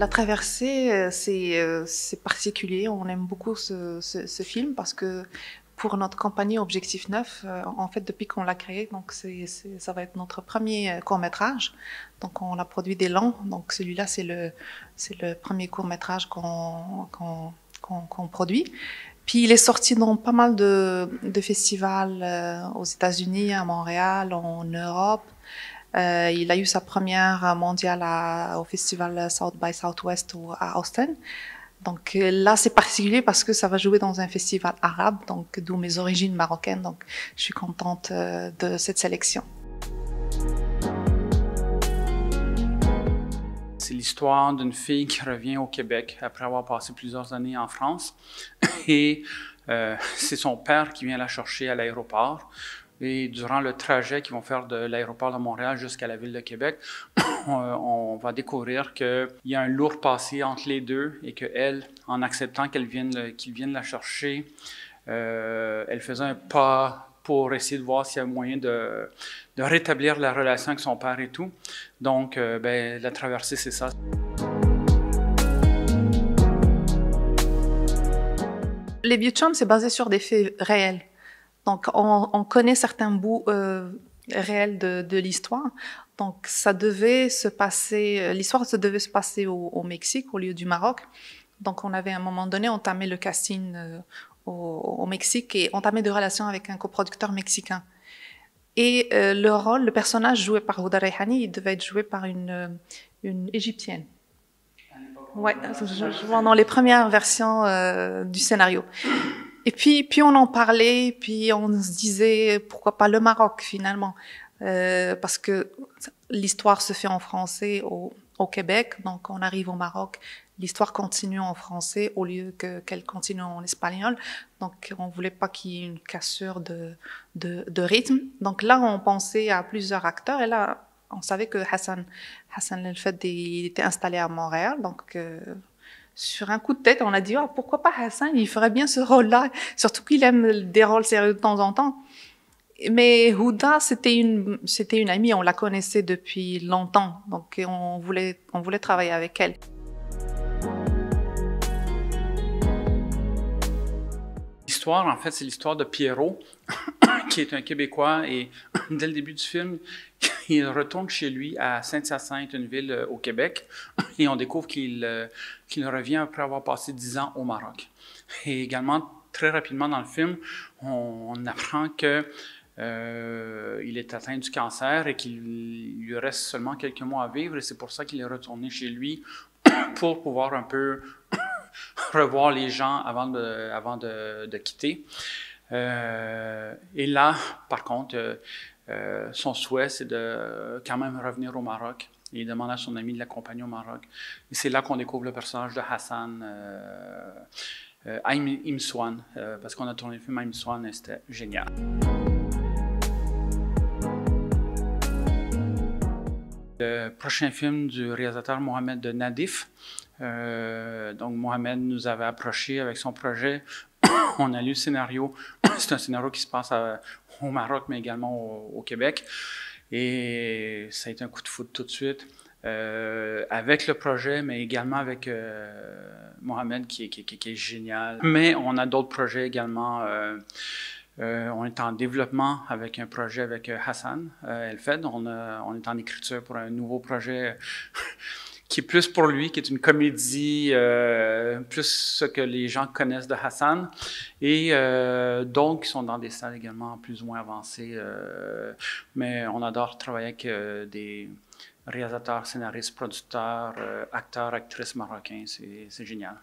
La traversée, euh, euh, c'est particulier. On aime beaucoup ce, film parce que pour notre compagnie Objectif 9, euh, en fait, depuis qu'on l'a créé, donc ça va être notre premier court métrage. Donc on a produit des longs. Donc celui-là, c'est le, premier court métrage qu'on produit. Puis il est sorti dans pas mal de, festivals aux États-Unis, à Montréal, en Europe. Euh, il a eu sa première mondiale au festival South by Southwest à Austin. Donc euh, là, c'est particulier parce que ça va jouer dans un festival arabe, donc d'où mes origines marocaines. Donc je suis contente euh, de cette sélection. C'est l'histoire d'une fille qui revient au Québec après avoir passé plusieurs années en France. Et c'est son père qui vient la chercher à l'aéroport et durant le trajet qu'ils vont faire de l'aéroport de Montréal jusqu'à la ville de Québec, on va découvrir qu'il y a un lourd passé entre les deux et qu'elle, en acceptant qu'elle viennent la chercher, euh, elle faisait un pas pour essayer de voir s'il y a moyen de, rétablir la relation avec son père et tout. Donc, euh, ben, la traversée, c'est ça. Les vieux chums, c'est basé sur des faits réels. Donc, on, connaît certains bouts euh, réels de, l'histoire. Donc, ça devait se passer, euh, l'histoire se devait se passer au, Mexique au lieu du Maroc. Donc, on avait à un moment donné entamé le casting euh, au, Mexique et entamé des relations avec un coproducteur mexicain. Et le rôle, le personnage joué par Huda il devait être joué par une, Égyptienne. Ouais, je, dans les premières versions du scénario. Et puis, puis on en parlait, puis on se disait pourquoi pas le Maroc finalement, euh, parce que l'histoire se fait en français au, au, Québec, donc on arrive au Maroc, l'histoire continue en français au lieu que qu'elle continue en espagnol, donc on voulait pas qu'il y ait une cassure de, de, de rythme. Donc là, on pensait à plusieurs acteurs, et là, on savait que Hassan, Hassan El Fadi il était installé à Montréal, donc euh, sur un coup de tête, on a dit oh, pourquoi pas Hassan, il ferait bien ce rôle-là, surtout qu'il aime des rôles sérieux de temps en temps. Mais Houda, c'était une, c'était une amie, on la connaissait depuis longtemps, donc on voulait, on voulait travailler avec elle. L'histoire, en fait, c'est l'histoire de Pierrot, qui est un Québécois et dès le début du film, il retourne chez lui à saint hyacinthe une ville euh, au Québec, et on découvre euh, qu'il revient après avoir passé dix ans au Maroc. Et également, très rapidement dans le film, on, apprend qu'il euh, est atteint du cancer et qu'il lui reste seulement quelques mois à vivre, et c'est pour ça qu'il est retourné chez lui pour pouvoir un peu revoir les gens avant de, avant de, quitter. et là, par contre, euh, son souhait, c'est de quand même revenir au Maroc. il demande à son ami de l'accompagner au Maroc. Et c'est là qu'on découvre le personnage de Hassan euh, euh, euh parce qu'on a tourné le film Im Swan et c'était génial. Le prochain film du réalisateur Mohamed Nadif. donc Mohamed nous avait approché avec son projet on a lu le scénario. C'est un scénario qui se passe euh, au Maroc, mais également au, Québec. Et ça a été un coup de foudre tout de suite. Euh, avec le projet, mais également avec euh, Mohamed, qui, est génial. Mais on a d'autres projets également. on est en développement avec un projet avec Hassan Elfed. On, on est en écriture pour un nouveau projet. qui est plus pour lui, qui est une comédie, euh, plus ce que les gens connaissent de Hassan, et euh, donc ils sont dans des salles également plus ou moins avancées. Euh, mais on adore travailler avec des réalisateurs, scénaristes, producteurs, acteurs, actrices marocains, c'est génial.